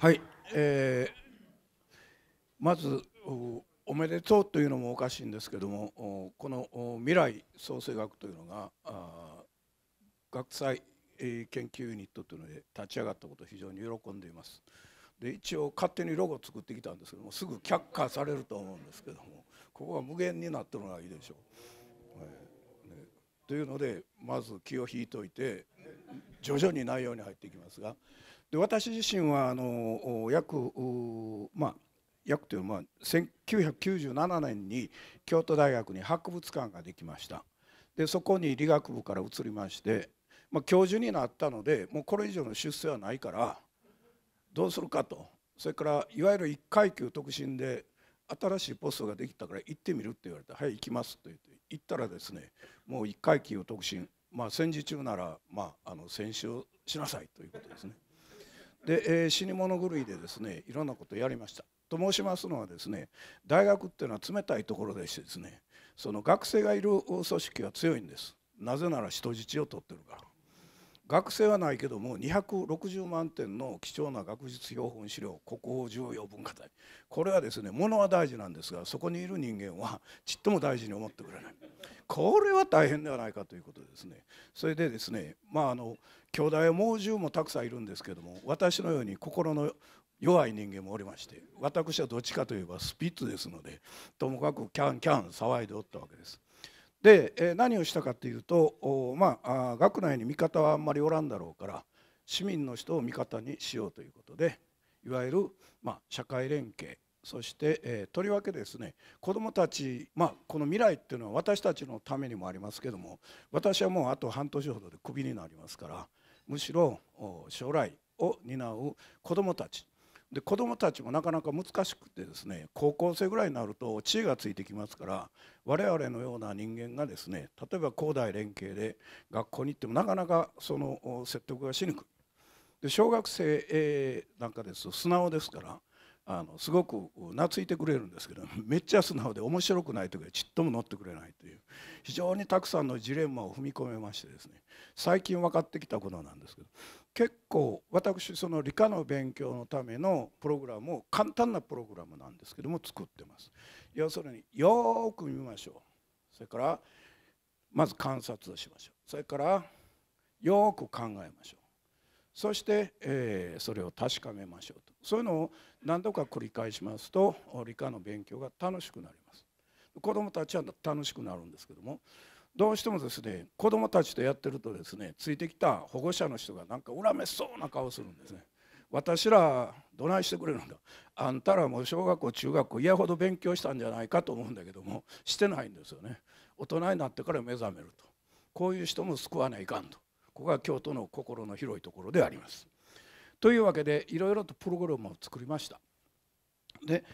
はい、えー、まずおめでとうというのもおかしいんですけどもこの未来創生学というのが学際研究ユニットというので立ち上がったことを非常に喜んでいますで一応勝手にロゴを作ってきたんですけどもすぐ却下されると思うんですけどもここは無限になってるのがいいでしょう、えーね、というのでまず気を引いといて徐々に内容に入っていきますが。で私自身はあの約まあ約というのは1997年に京都大学に博物館ができましたでそこに理学部から移りまして、まあ、教授になったのでもうこれ以上の出世はないからどうするかとそれからいわゆる一階級特進で新しいポストができたから行ってみるって言われて「はい行きます」と言って行ったらですねもう一階級特進まあ戦時中ならまああの戦死をしなさいということですね。で、えー、死に物狂いでですねいろんなことやりましたと申しますのはですね大学っていうのは冷たいところでしてですねその学生がいる組織は強いんですなぜなら人質を取ってるから学生はないけども260万点の貴重な学術標本資料国宝重要文化財これはですねものは大事なんですがそこにいる人間はちっとも大事に思ってくれないこれは大変ではないかということですねそれでですねまああの兄弟猛獣もたくさんいるんですけども私のように心の弱い人間もおりまして私はどっちかといえばスピッツですのでともかくキャンキャン騒いでおったわけです。で、え何をしたかっていうとまあ学内に味方はあんまりおらんだろうから市民の人を味方にしようということでいわゆる、まあ、社会連携そして、えー、とりわけですね子どもたち、まあ、この未来っていうのは私たちのためにもありますけども私はもうあと半年ほどでクビになりますからむしろ将来を担う子どもたちで子どもたちもなかなか難しくてですね高校生ぐらいになると知恵がついてきますから我々のような人間がですね例えば高大連携で学校に行ってもなかなかその説得がしにくいで小学生なんかですと素直ですからあのすごく懐いてくれるんですけどめっちゃ素直で面白くない時はちっとも乗ってくれないという非常にたくさんのジレンマを踏み込めましてですね最近分かってきたことなんですけど結構私その理科の勉強のためのプログラムを簡単なプログラムなんですけども作ってます要するによく見ましょうそれからまず観察をしましょうそれからよく考えましょうそして、えー、それを確かめましょうとそういうのを何度か繰り返しますと理科の勉強が楽しくなります子どもたちは楽しくなるんですけどもどうしてもですね子どもたちとやってるとですねついてきた保護者の人がなんか恨めそうな顔するんですね。私らどないしてくれるんだあんたらも小学校中学校嫌ほど勉強したんじゃないかと思うんだけどもしてないんですよね大人になってから目覚めるとこういう人も救わないかんとここが京都の心の広いところでありますというわけでいろいろとプログラムを作りましたで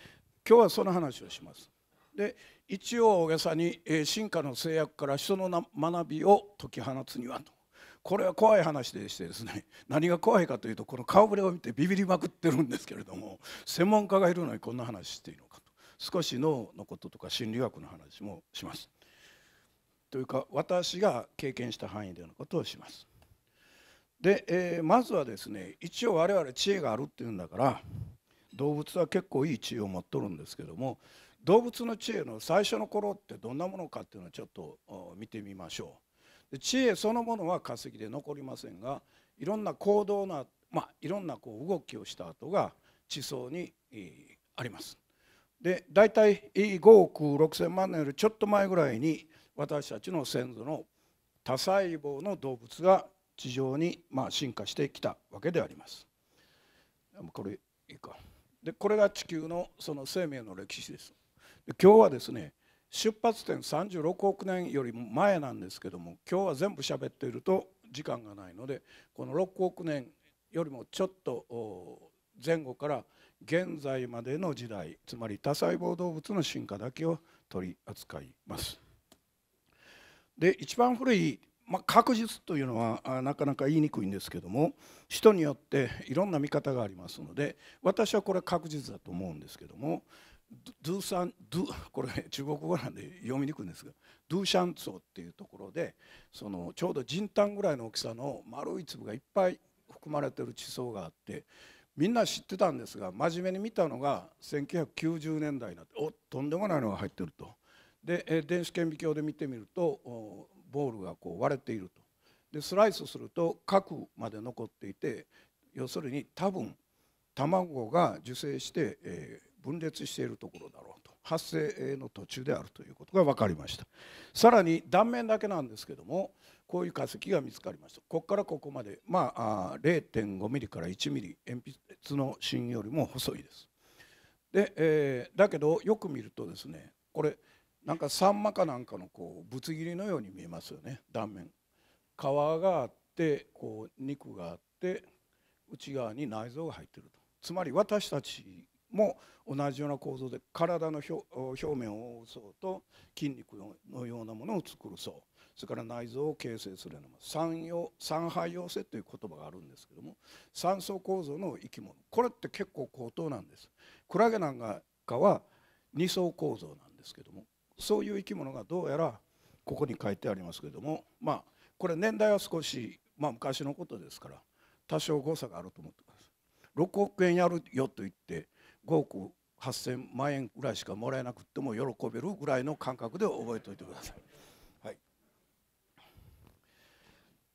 今日はその話をしますで一応大げさに進化の制約から人の学びを解き放つにはとこれは怖い話でしてですね 何が怖いかというとこの顔ぶれを見てビビりまくってるんですけれども専門家がいるのにこんな話していいのかと少し脳のこととか心理学の話もします。というか私が経験した範囲でのことをします。で、えー、まずはですね一応我々知恵があるっていうんだから動物は結構いい知恵を持っとるんですけども動物の知恵の最初の頃ってどんなものかっていうのをちょっと見てみましょう知恵そのものは化石で残りませんがいろんな行動な、まあ、いろんなこう動きをした跡が地層にありますで大体5億6千万年よりちょっと前ぐらいに私たちの先祖の多細胞の動物が地上にまあ進化してきたわけであります。これいいかでこれが地球のその生命の歴史です。今日はですね出発点36億年より前なんですけども今日は全部喋っていると時間がないのでこの6億年よりもちょっと前後から現在までの時代つまり多細胞動物の進化だけを取り扱います。で一番古い、まあ、確実というのはなかなか言いにくいんですけども人によっていろんな見方がありますので私はこれ確実だと思うんですけどもドゥサンドゥこれ中国語なんで読みにくいんですがドゥシャンツォっていうところでそのちょうどたんぐらいの大きさの丸い粒がいっぱい含まれてる地層があってみんな知ってたんですが真面目に見たのが1990年代になっておとんでもないのが入ってるとで電子顕微鏡で見てみるとボールがこう割れているとでスライスすると核まで残っていて要するに多分卵が受精して、えー、分裂しているところだろうと発生の途中であるということが分かりましたさらに断面だけなんですけどもこういう化石が見つかりましたここからここまで、まあ、0.5ミリから1ミリ鉛筆の芯よりも細いですで、えー、だけどよく見るとですねこれなんかサンマかなんかのこうぶつ切りのように見えますよね断面皮があってこう肉があって内側に内臓が入ってるとつまり私たちも同じような構造で体の表面を覆ううと筋肉のようなものを作る層それから内臓を形成するようなもの三様三肺様性という言葉があるんですけども三層構造の生き物これって結構高等なんですクラゲなんかは二層構造なんですけどもそういう生き物がどうやらここに書いてありますけどもまあこれ年代は少し、まあ、昔のことですから多少誤差があると思ってます。6億円やるよと言って5億8000万円ぐらいしかもらえなくても喜べるぐらいの感覚で覚えておいてください。はい、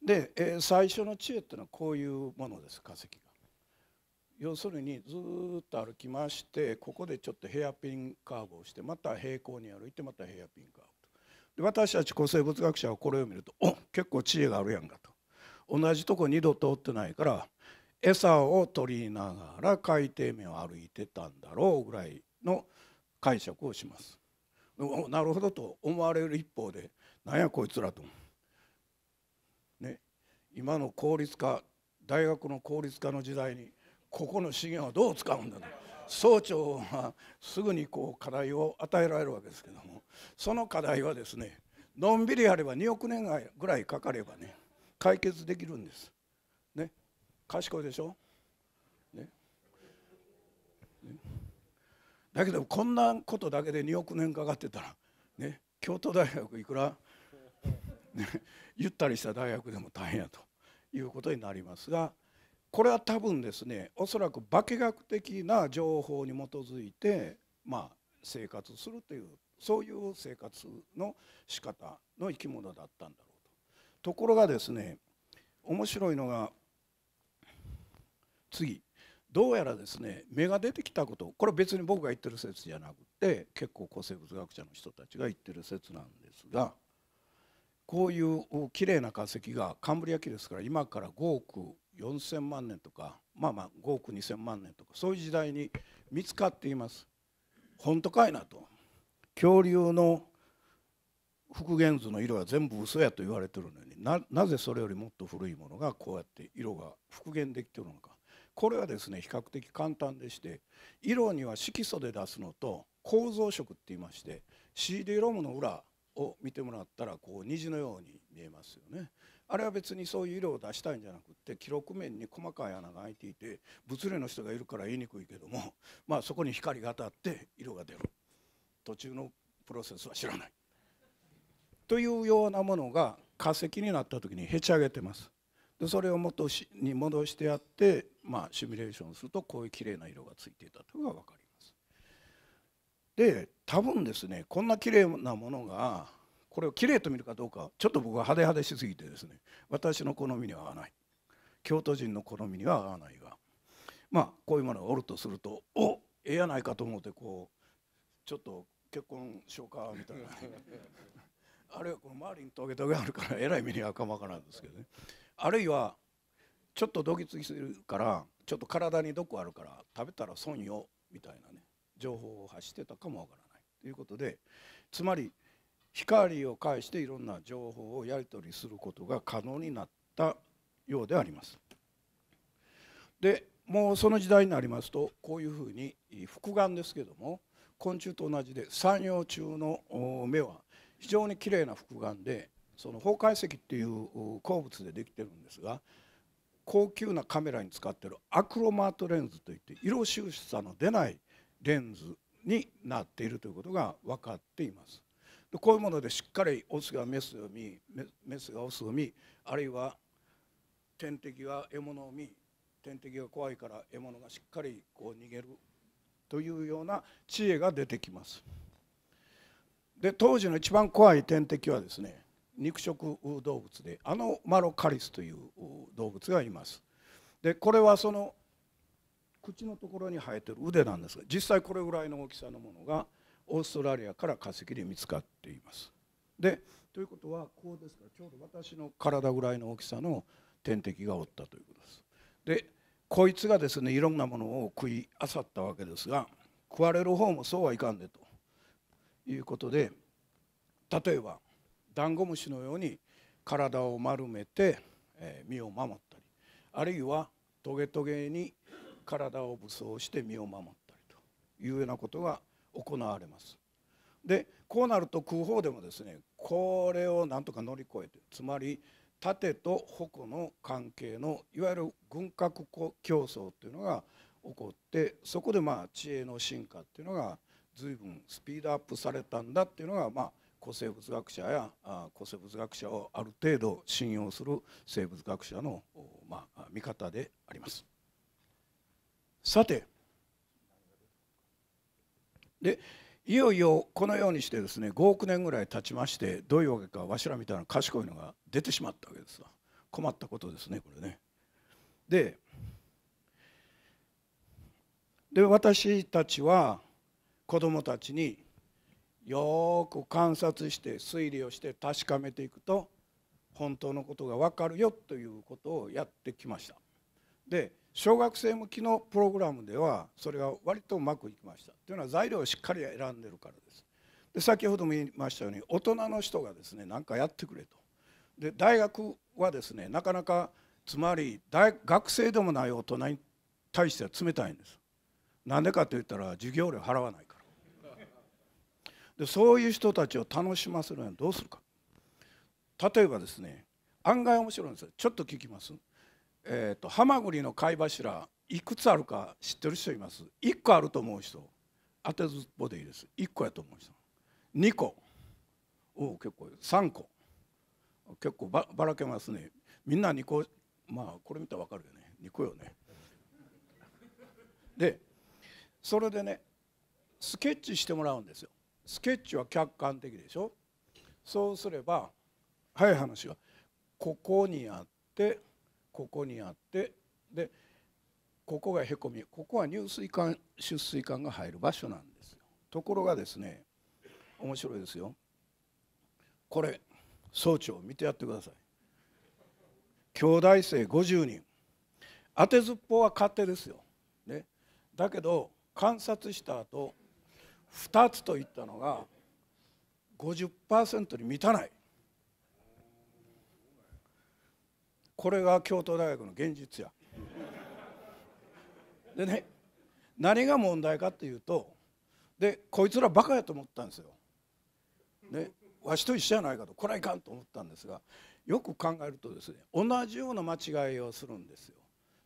で、えー、最初の知恵っていうのはこういうものです化石が。要するにずっと歩きましてここでちょっとヘアピンカーブをしてまた平行に歩いてまたヘアピンカーブで私たち古生物学者はこれを見ると「お結構知恵があるやんか」と。同じとこ二度通ってないから餌を取りながら海底面を歩いてたんだろうぐらいの解釈をします。なるほどと思われる一方でなんやこいつらと。ね、今の効率化大学の効率化の時代にここの資源はどう使うんだと総長はすぐにこう課題を与えられるわけですけどもその課題はですねのんびりやれば2億年ぐらいかかればね解決できるんです。賢いでしょ、ねね、だけどこんなことだけで2億年かかってたら、ね、京都大学いくら、ね、ゆったりした大学でも大変やということになりますがこれは多分ですねおそらく化学的な情報に基づいて、まあ、生活するというそういう生活の仕方の生き物だったんだろうと。ところがですね面白いのが次どうやらですね芽が出てきたことこれ別に僕が言ってる説じゃなくて結構古生物学者の人たちが言ってる説なんですがこういうきれいな化石がカンブリア紀ですから今から5億4,000万年とかまあまあ5億2,000万年とかそういう時代に見つかっています。本当かいなと恐竜の復元図の色は全部嘘やと言われてるのになぜそれよりもっと古いものがこうやって色が復元できてるのかこれはですね比較的簡単でして色には色素で出すのと構造色っていいまして CD ロムの裏を見てもらったらこう虹のように見えますよね。あれは別にそういう色を出したいんじゃなくって記録面に細かい穴が開いていて物理の人がいるから言いにくいけども、まあ、そこに光が当たって色が出る途中のプロセスは知らない。というようなものが化石になった時にへち上げてます。でそれを元に戻してやってまあ、シミュレーションするとこういう綺麗な色がついていたというのが分かります。で多分ですねこんな綺麗なものがこれを綺麗と見るかどうかちょっと僕は派手派手しすぎてですね私の好みには合わない京都人の好みには合わないがまあこういうものがおるとするとおええやないかと思ってこうちょっと結婚しようかみたいなあるいはこの周りにトゲトゲあるからえらい目に赤まかなんですけどねあるいはちょっとドキつぎするからちょっと体に毒あるから食べたら損よみたいなね情報を発してたかもわからないということでつまり光を介していろんな情報をやり取りすることが可能になったようであります。でもうその時代になりますとこういうふうに複眼ですけども昆虫と同じで三葉虫の目は非常にきれいな複眼でその崩解石っていう鉱物でできてるんですが高級なカメラに使ってるアクロマートレンズといって色収縮差の出ないレンズになっているということが分かっています。でこういうものでしっかりオスがメスを見メスがオスを見あるいは天敵が獲物を見天敵が怖いから獲物がしっかりこう逃げるというような知恵が出てきます。で当時の一番怖い天敵はですね肉食動物でアノマロカリスという動物がいますでこれはその口のところに生えてる腕なんですが実際これぐらいの大きさのものがオーストラリアから化石で見つかっていますでということはこうですからちょうど私の体ぐらいの大きさの天敵がおったということですでこいつがですねいろんなものを食いあさったわけですが食われる方もそうはいかんでということで例えばダンゴムシのように体を丸めて、え身を守ったりあるいはトゲトゲに体を武装して身を守ったりというようなことが行われます。でこうなると空砲でもですねこれをなんとか乗り越えてつまり盾と矛の関係のいわゆる軍拡競争というのが起こってそこでまあ知恵の進化っていうのが随分スピードアップされたんだっていうのがまあ古生物学者や古生物学者をある程度信用する生物学者の、まあ、見方であります。さてでいよいよこのようにしてですね5億年ぐらい経ちましてどういうわけかわしらみたいな賢いのが出てしまったわけですわ困ったことですねこれね。でで私たちは子どもたちによく観察して推理をして確かめていくと本当のことが分かるよということをやってきましたで小学生向きのプログラムではそれが割とうまくいきましたというのは材料をしっかり選んでるからですで先ほども言いましたように大人の人がですね何かやってくれとで大学はですねなかなかつまり大学生でもない大人に対しては冷たいんですなんでかといったら授業料払わないからでそういう人たちを楽しませるにはどうするか例えばですね案外面白いんですよちょっと聞きます、えーと、とハマグリの貝柱いくつあるか知ってる人います1個あると思う人当てずっぽでいいです1個やと思う人2個お結構3個結構ばばらけますねみんな2個まあこれ見たら分かるよね2個よねでそれでねスケッチしてもらうんですよスケッチは客観的でしょそうすれば早い話はここにあってここにあってでここがへこみここは入水管出水管が入る場所なんですよところがですね面白いですよこれ総長見てやってください兄弟生50人当てずっぽうは勝手ですよ、ね、だけど観察した後2つと言ったのが50%に満たないこれが京都大学の現実や。でね何が問題かっていうとでこいつらバカやと思ったんですよ。ね、わしと一緒やないかとこれはいかんと思ったんですがよく考えるとですね同じような間違いをするんですよ。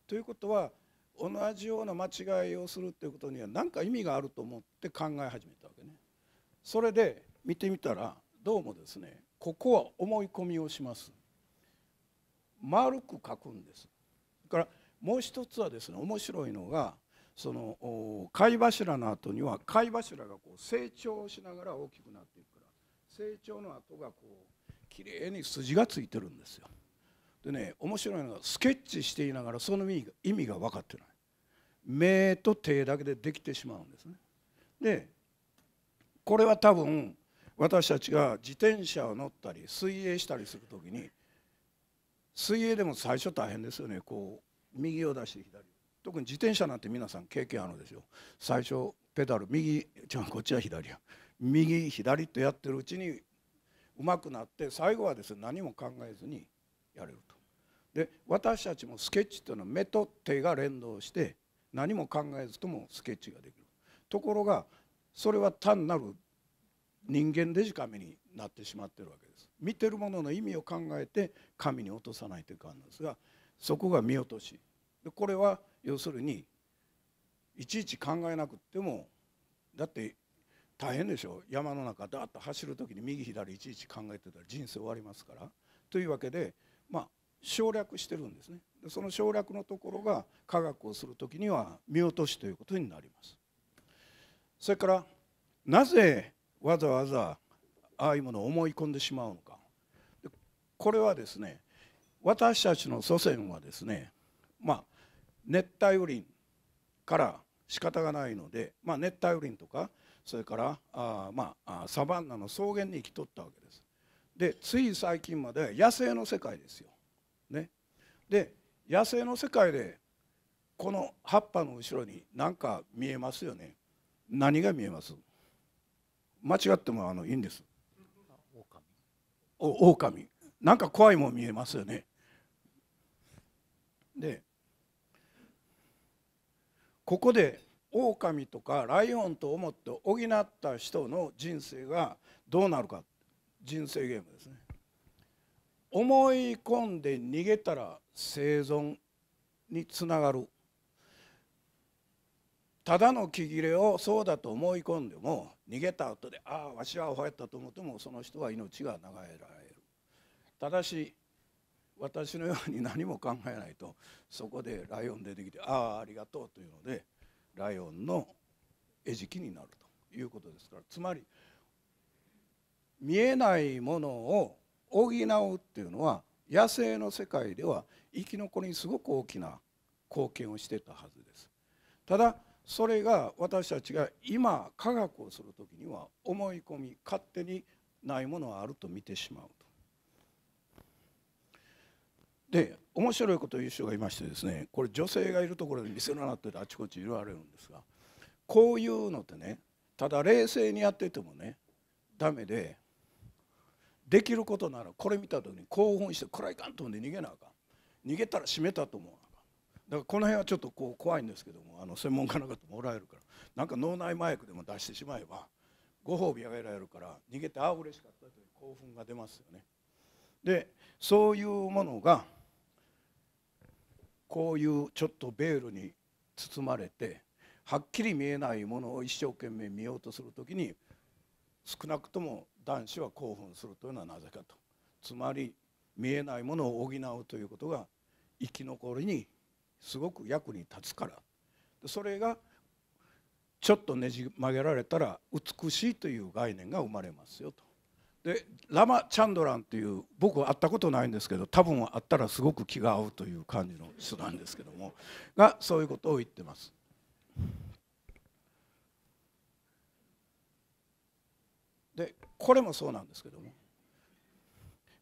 ということは同じような間違いをするっていうことには何か意味があると思って考え始めたわけね。それで見てみたらどうもですねここは思い込みをします。丸く書くんです。からもう一つはですね面白いのがその貝柱の後には貝柱がこう成長しながら大きくなっていくから成長の後がこうきれいに筋がついてるんですよ。でね面白いのがスケッチしていながらその意味が意味が分かってない目と手だけでできてしまうんですねでこれは多分私たちが自転車を乗ったり水泳したりする時に水泳でも最初大変ですよねこう右を出して左特に自転車なんて皆さん経験あるでしょ最初ペダル右じゃあこっちは左や右左とやってるうちにうまくなって最後はですね何も考えずにやれると。で私たちもスケッチというのは目と手が連動して何も考えずともスケッチができるところがそれは単なる人間デジカメになってしまってるわけです見てるものの意味を考えて神に落とさないといかんなんですがそこが見落としでこれは要するにいちいち考えなくてもだって大変でしょ山の中だっと走る時に右左いちいち考えてたら人生終わりますからというわけでまあ省略してるんですねその省略のところが科学をするときには見落としということになりますそれからなぜわざわざああいうものを思い込んでしまうのかこれはですね私たちの祖先はですねまあ熱帯雨林から仕方がないので、まあ、熱帯雨林とかそれからあ、まあ、サバンナの草原に生きとったわけですでつい最近までは野生の世界ですよで野生の世界でこの葉っぱの後ろに何か見えますよね何が見えます間違ってもあのいいんですお狼なんか怖いもん見えますよねでここで狼とかライオンと思って補った人の人生がどうなるか人生ゲームですね思い込んで逃げたら生存につながるただの木切れをそうだと思い込んでも逃げた後でああわしはおはやったと思ってもその人は命が流れられるただし私のように何も考えないとそこでライオン出てきてああありがとうというのでライオンの餌食になるということですからつまり見えないものを補うっていうのは野生の世界では生き残りにすごく大きな貢献をしてたはずです。ただそれが私たちが今科学をする時には思い込み勝手にないものはあると見てしまうと。で面白いことを言う人がいましてですねこれ女性がいるところで見せらなってあちこち言われるんですがこういうのってねただ冷静にやっててもねダメでできることならこれ見た時に興奮して暗いかんと思うんで逃げなあかん逃げたら閉めたと思うだからこの辺はちょっとこう怖いんですけどもあの専門家の方もおられるからなんか脳内麻薬でも出してしまえばご褒美あげられるから逃げてああ嬉しかったという興奮が出ますよねでそういうものがこういうちょっとベールに包まれてはっきり見えないものを一生懸命見ようとするときに少なくとも男子は興奮するというのはなぜかとつまり見えないものを補うということが生き残りにすごく役に立つからそれがちょっとねじ曲げられたら美しいという概念が生まれますよと。でラマ・チャンドランという僕は会ったことないんですけど多分会ったらすごく気が合うという感じの人なんですけどもがそういうことを言ってます。でこれもそうなんですけども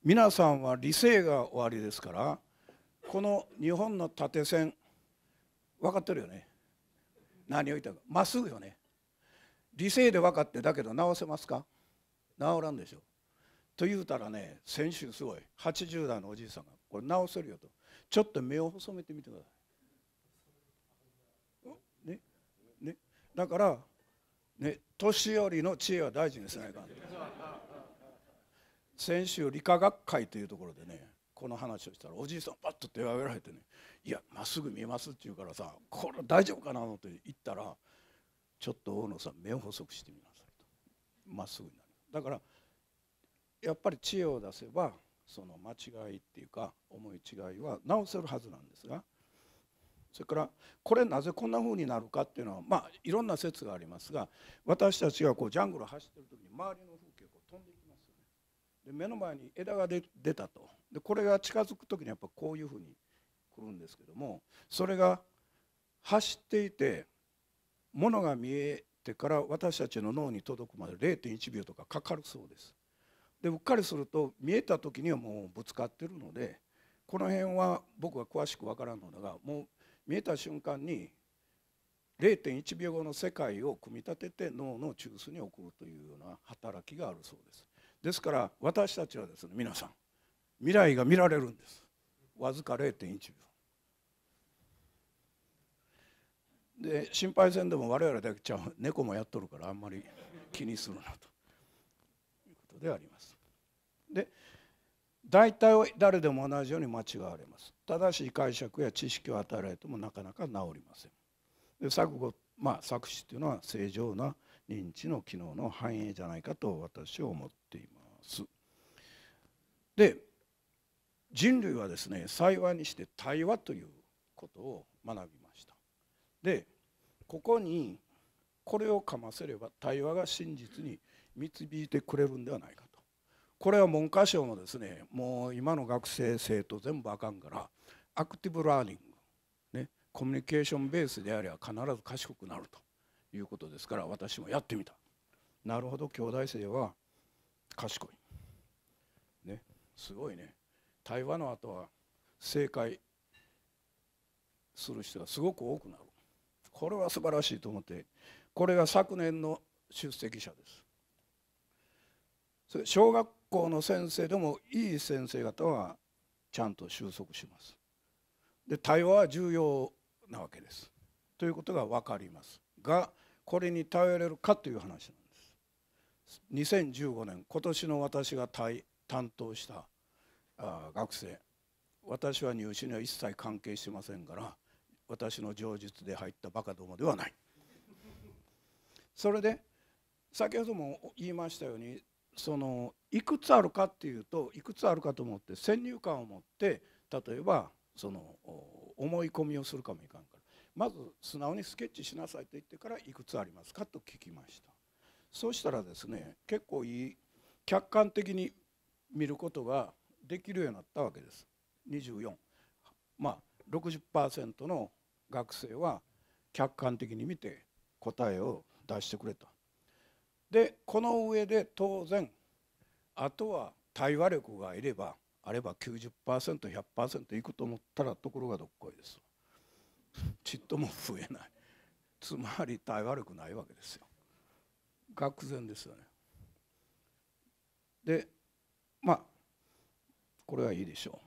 皆さんは理性が終わりですからこの日本の縦線分かってるよね何を言ったかまっすぐよね理性で分かってだけど直せますか直らんでしょと言うたらね先週すごい80代のおじいさんがこれ直せるよとちょっと目を細めてみてください。ねね、だからね、年寄りの知恵は大事にしないかん先週理化学会というところでねこの話をしたらおじいさんパッと手を挙げられてね「いやまっすぐ見えます」って言うからさ「これ大丈夫かな?」って言ったら「ちょっと大野さん目を細くしてみなさい」とまっすぐになるだからやっぱり知恵を出せばその間違いっていうか思い違いは直せるはずなんですがそれからこれなぜこんな風になるかっていうのはまあいろんな説がありますが私たちがこうジャングル走ってる時に周りの風景が飛んでいきますよねで目の前に枝が出たとでこれが近づく時にやっぱこういう風に来るんですけどもそれが走っていて物が見えてから私たちの脳に届くまで0.1秒とかかかるそうですでうっかりすると見えた時にはもうぶつかってるのでこの辺は僕は詳しくわからんのだがもう見えた瞬間に0.1秒後の世界を組み立てて脳の中枢に送るというような働きがあるそうですですから私たちはですね皆さん未来が見られるんですわずか0.1秒で心配せんでも我々だけちゃう猫もやっとるからあんまり気にするなということでありますで大体誰でも同じように間違われます正しい解釈や知識を与えられてもなかなか治りませんで錯誤まあ錯視というのは正常な認知の機能の反映じゃないかと私は思っていますで人類はですね幸いにして対話ということを学びましたでここにこれをかませれば対話が真実に導いてくれるんではないかこれは文科省のですねもう今の学生生徒全部あかんからアクティブラーニング、ね、コミュニケーションベースであれば必ず賢くなるということですから私もやってみたなるほど兄弟生は賢いねすごいね対話の後は正解する人がすごく多くなるこれは素晴らしいと思ってこれが昨年の出席者ですそれ小学校の先生でもいい先生方はちゃんと収束します。で対話は重要なわけです。ということが分かりますがこれに頼れるかという話なんです。2015年今年の私が担当したあ学生私は入試には一切関係してませんから私の情実で入ったバカどもではない。それで先ほども言いましたようにそのいくつあるかっていうといくつあるかと思って先入観を持って例えばその思い込みをするかもいかんからまず素直にスケッチしなさいと言ってからいくつありますかと聞きましたそうしたらですね結構いい客観的に見ることができるようになったわけです24まあ60%の学生は客観的に見て答えを出してくれとでこの上で当然あとは対話力がいればあれば 90%100% いくと思ったらところがどっこいです。ちっとも増えないつまり対話力ないわけですよ。愕然ですよね。でまあこれはいいでしょ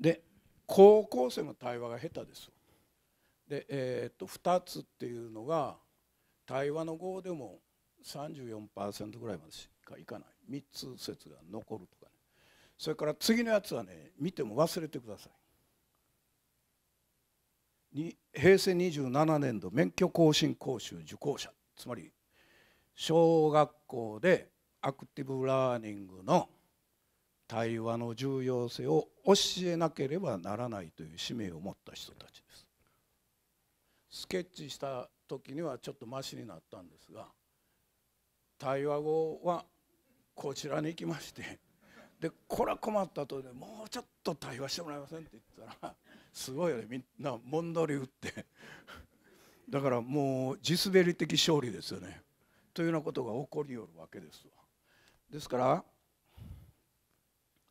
う。で高校生の対話が下手です。で、えー、っと2つっていうのが対話の号でも34%ぐらいまでしかいかない3つ説が残るとかねそれから次のやつはね見ても忘れてくださいに平成27年度免許更新講習受講者つまり小学校でアクティブラーニングの対話の重要性を教えなければならないという使命を持った人たちです。スケッチした時にはちょっとマシになったんですが対話後はこちらに行きまして でこれは困ったとでもうちょっと対話してもらえませんって言ったら すごいよねみんなもんどり打って だからもう地滑り的勝利ですよねというようなことが起こりよるわけですわですから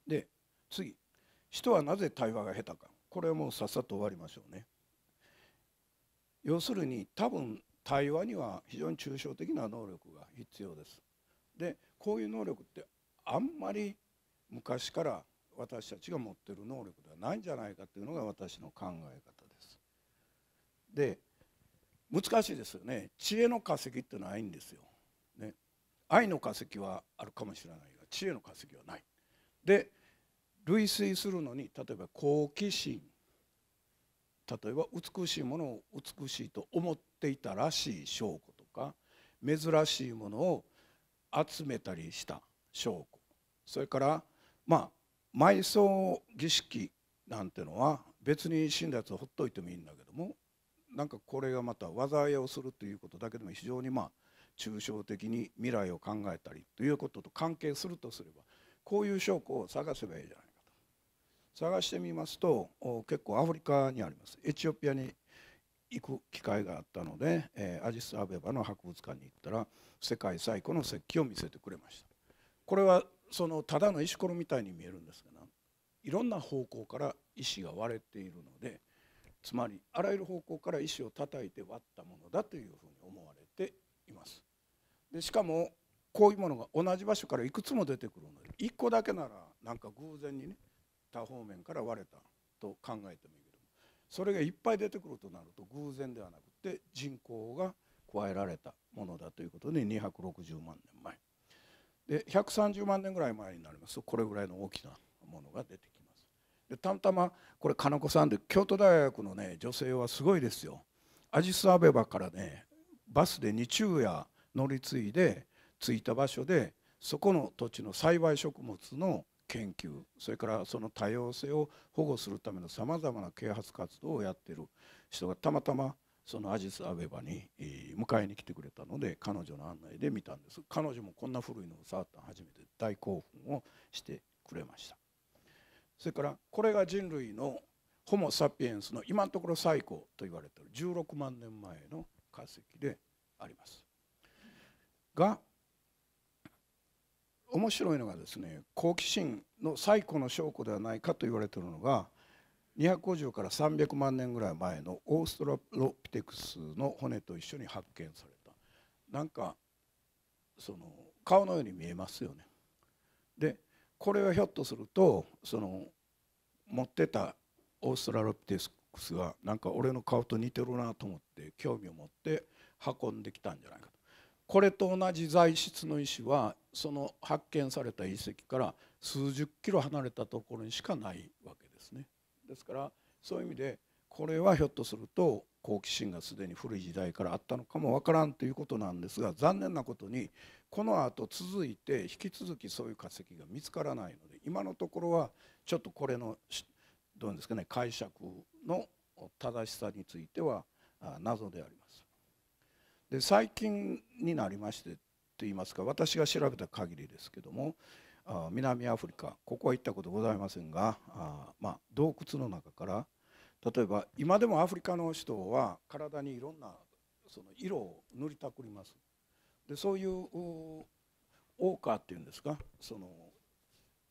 で次人はなぜ対話が下手かこれはもうさっさと終わりましょうね要するに多分対話には非常に抽象的な能力が必要です。でこういう能力ってあんまり昔から私たちが持ってる能力ではないんじゃないかというのが私の考え方です。で難しいですよね知恵の化石ってないんですよ。ね、愛の化石はあるかもしれないが知恵の化石はない。で類推するのに例えば好奇心例えば美しいものを美しいと思ってていたらしい証拠とか珍しいものを集めたりした証拠それからまあ埋葬儀式なんてのは別に死んだやつをほっといてもいいんだけどもなんかこれがまた災いをするということだけでも非常にまあ抽象的に未来を考えたりということと関係するとすればこういう証拠を探せばいいじゃないかと探してみますと結構アフリカにありますエチオピアに行く機会があったので、えー、アジス・アベバの博物館に行ったら世界最古の石器を見せてくれましたこれはそのただの石ころみたいに見えるんですがいろんな方向から石が割れているのでつまりあらゆる方向から石を叩いて割ったものだというふうに思われていますでしかもこういうものが同じ場所からいくつも出てくるので1個だけならなんか偶然にね他方面から割れたと考えてもいいそれがいっぱい出てくるとなると偶然ではなくて人口が加えられたものだということで260万年前で130万年ぐらい前になりますとこれぐらいの大きなものが出てきますでたまたまこれ金子さんで京都大学のね女性はすごいですよアジスアベバからねバスで日昼夜乗り継いで着いた場所でそこの土地の栽培食物の研究それからその多様性を保護するためのさまざまな啓発活動をやってる人がたまたまそのアジス・アベバに迎えに来てくれたので彼女の案内で見たんです彼女もこんな古いのを触ったの初めて大興奮をしてくれましたそれからこれが人類のホモ・サピエンスの今のところ最高と言われている16万年前の化石でありますが面白いのがですね好奇心の最古の証拠ではないかと言われているのが250から300万年ぐらい前のオーストラロピテクスの骨と一緒に発見されたなんかその顔のように見えますよね。でこれはひょっとするとその持ってたオーストラロピテクスがなんか俺の顔と似てるなと思って興味を持って運んできたんじゃないかと。これと同じ材質の石はその発見された遺跡から数十キロ離れたところにしかないわけですね。ですからそういう意味でこれはひょっとすると好奇心がすでに古い時代からあったのかもわからんということなんですが残念なことにこの後続いて引き続きそういう化石が見つからないので今のところはちょっとこれのどうですかね解釈の正しさについては謎であります。で最近になりましてと言いますか私が調べた限りですけどもあ南アフリカここは行ったことございませんがあ、まあ、洞窟の中から例えば今でもアフリカの人は体にいろんなその色を塗りたくりますでそういうオーカーっていうんですかその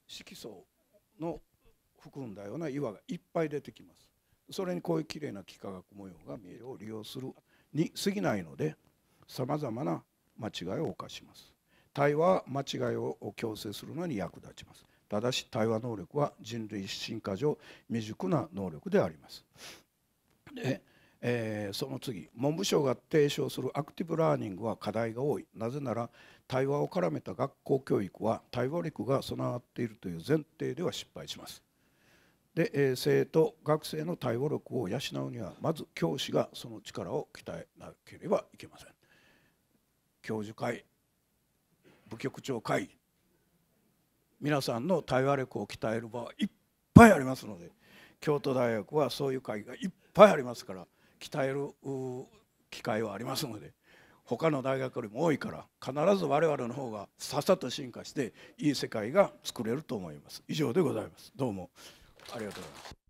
色素の含んだような岩がいっぱい出てきますそれにこういうきれいな幾何学模様が見えるを利用するに過ぎないのでさまざまな間違いを犯します対話は間違いを強制するのに役立ちますただし対話能力は人類進化上未熟な能力でありますで、えー、その次文部省が提唱するアクティブラーニングは課題が多いなぜなら対話を絡めた学校教育は対話力が備わっているという前提では失敗しますで、えー、生徒学生の対応力を養うにはまず教師がその力を鍛えなければいけません教授会部局長会皆さんの対話力を鍛える場はいっぱいありますので京都大学はそういう会がいっぱいありますから鍛える機会はありますので他の大学よりも多いから必ず我々の方がさっさと進化していい世界が作れると思います以上でございますどうもありがとうございます